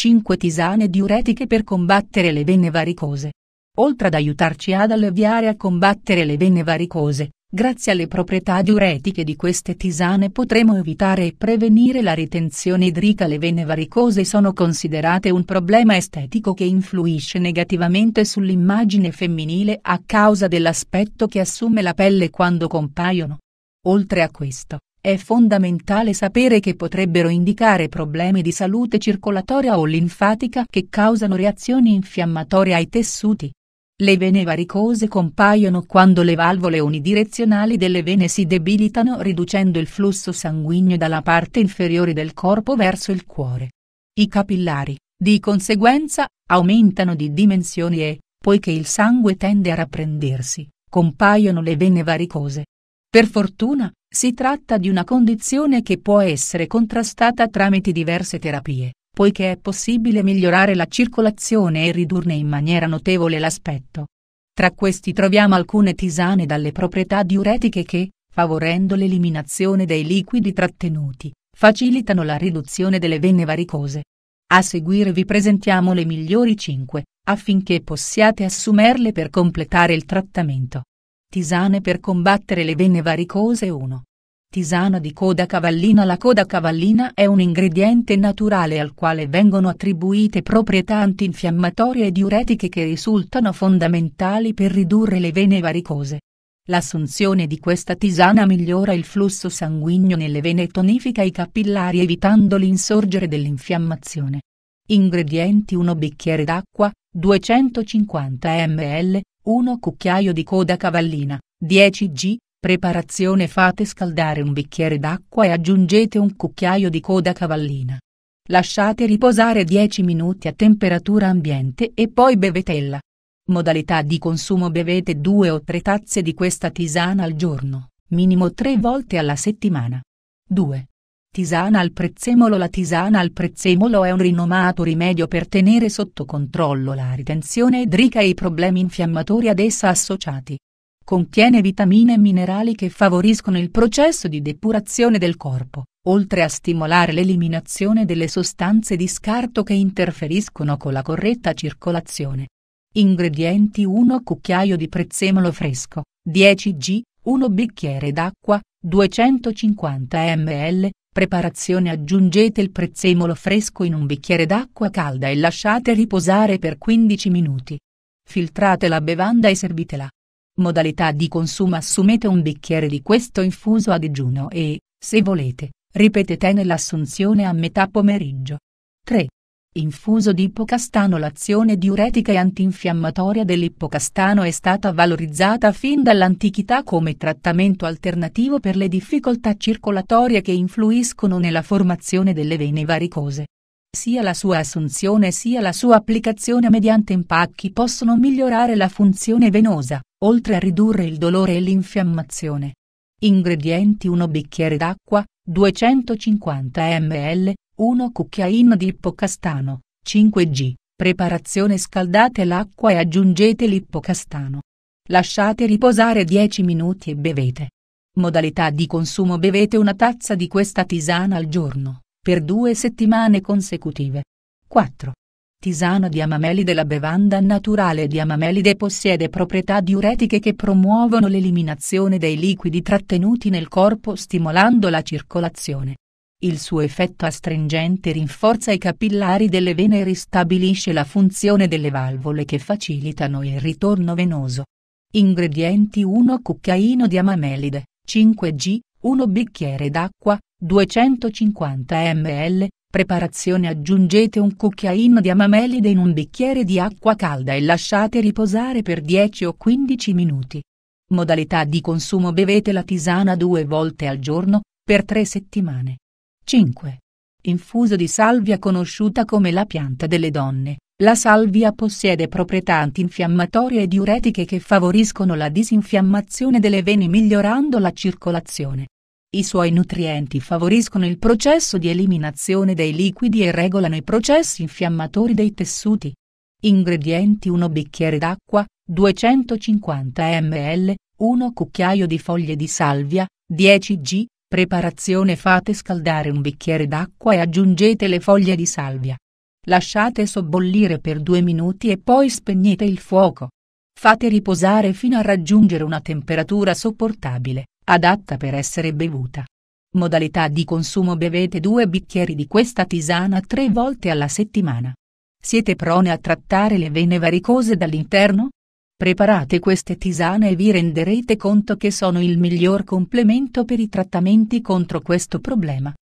5 tisane diuretiche per combattere le vene varicose. Oltre ad aiutarci ad alleviare a combattere le vene varicose, grazie alle proprietà diuretiche di queste tisane potremo evitare e prevenire la ritenzione idrica. Le vene varicose sono considerate un problema estetico che influisce negativamente sull'immagine femminile a causa dell'aspetto che assume la pelle quando compaiono. Oltre a questo, è fondamentale sapere che potrebbero indicare problemi di salute circolatoria o linfatica che causano reazioni infiammatorie ai tessuti. Le vene varicose compaiono quando le valvole unidirezionali delle vene si debilitano riducendo il flusso sanguigno dalla parte inferiore del corpo verso il cuore. I capillari, di conseguenza, aumentano di dimensioni e, poiché il sangue tende a rapprendersi, compaiono le vene varicose. Per fortuna, si tratta di una condizione che può essere contrastata tramite diverse terapie, poiché è possibile migliorare la circolazione e ridurne in maniera notevole l'aspetto. Tra questi troviamo alcune tisane dalle proprietà diuretiche che, favorendo l'eliminazione dei liquidi trattenuti, facilitano la riduzione delle venne varicose. A seguire vi presentiamo le migliori 5, affinché possiate assumerle per completare il trattamento. Tisane per combattere le vene varicose 1. Tisana di coda cavallina La coda cavallina è un ingrediente naturale al quale vengono attribuite proprietà antinfiammatorie e diuretiche che risultano fondamentali per ridurre le vene varicose. L'assunzione di questa tisana migliora il flusso sanguigno nelle vene e tonifica i capillari evitando l'insorgere dell'infiammazione. Ingredienti 1 bicchiere d'acqua, 250 ml, 1 cucchiaio di coda cavallina, 10 g, preparazione fate scaldare un bicchiere d'acqua e aggiungete un cucchiaio di coda cavallina. Lasciate riposare 10 minuti a temperatura ambiente e poi bevetela. Modalità di consumo Bevete 2 o 3 tazze di questa tisana al giorno, minimo 3 volte alla settimana. 2 tisana al prezzemolo La tisana al prezzemolo è un rinomato rimedio per tenere sotto controllo la ritenzione idrica e i problemi infiammatori ad essa associati. Contiene vitamine e minerali che favoriscono il processo di depurazione del corpo, oltre a stimolare l'eliminazione delle sostanze di scarto che interferiscono con la corretta circolazione. Ingredienti 1 cucchiaio di prezzemolo fresco, 10 g, 1 bicchiere d'acqua, 250 ml, Preparazione Aggiungete il prezzemolo fresco in un bicchiere d'acqua calda e lasciate riposare per 15 minuti. Filtrate la bevanda e servitela. Modalità di consumo Assumete un bicchiere di questo infuso a digiuno e, se volete, ripetete nell'assunzione a metà pomeriggio. 3. Infuso di ippocastano l'azione diuretica e antinfiammatoria dell'ippocastano è stata valorizzata fin dall'antichità come trattamento alternativo per le difficoltà circolatorie che influiscono nella formazione delle vene varicose. Sia la sua assunzione sia la sua applicazione mediante impacchi possono migliorare la funzione venosa, oltre a ridurre il dolore e l'infiammazione. Ingredienti 1 bicchiere d'acqua, 250 ml, 1 cucchiaino di ippocastano, 5 g. Preparazione scaldate l'acqua e aggiungete l'ippocastano. Lasciate riposare 10 minuti e bevete. Modalità di consumo Bevete una tazza di questa tisana al giorno, per due settimane consecutive. 4. Tisana di Amamelide La bevanda naturale di Amamelide possiede proprietà diuretiche che promuovono l'eliminazione dei liquidi trattenuti nel corpo stimolando la circolazione. Il suo effetto astringente rinforza i capillari delle vene e ristabilisce la funzione delle valvole che facilitano il ritorno venoso. Ingredienti 1 cucchiaino di amamelide, 5G, 1 bicchiere d'acqua, 250 ml, preparazione aggiungete un cucchiaino di amamelide in un bicchiere di acqua calda e lasciate riposare per 10 o 15 minuti. Modalità di consumo Bevete la tisana due volte al giorno, per tre settimane. 5. Infuso di salvia conosciuta come la pianta delle donne. La salvia possiede proprietà antinfiammatorie e diuretiche che favoriscono la disinfiammazione delle vene migliorando la circolazione. I suoi nutrienti favoriscono il processo di eliminazione dei liquidi e regolano i processi infiammatori dei tessuti. Ingredienti 1 bicchiere d'acqua, 250 ml, 1 cucchiaio di foglie di salvia, 10 g, Preparazione Fate scaldare un bicchiere d'acqua e aggiungete le foglie di salvia. Lasciate sobbollire per due minuti e poi spegnete il fuoco. Fate riposare fino a raggiungere una temperatura sopportabile, adatta per essere bevuta. Modalità di consumo Bevete due bicchieri di questa tisana tre volte alla settimana. Siete prone a trattare le vene varicose dall'interno? Preparate queste tisane e vi renderete conto che sono il miglior complemento per i trattamenti contro questo problema.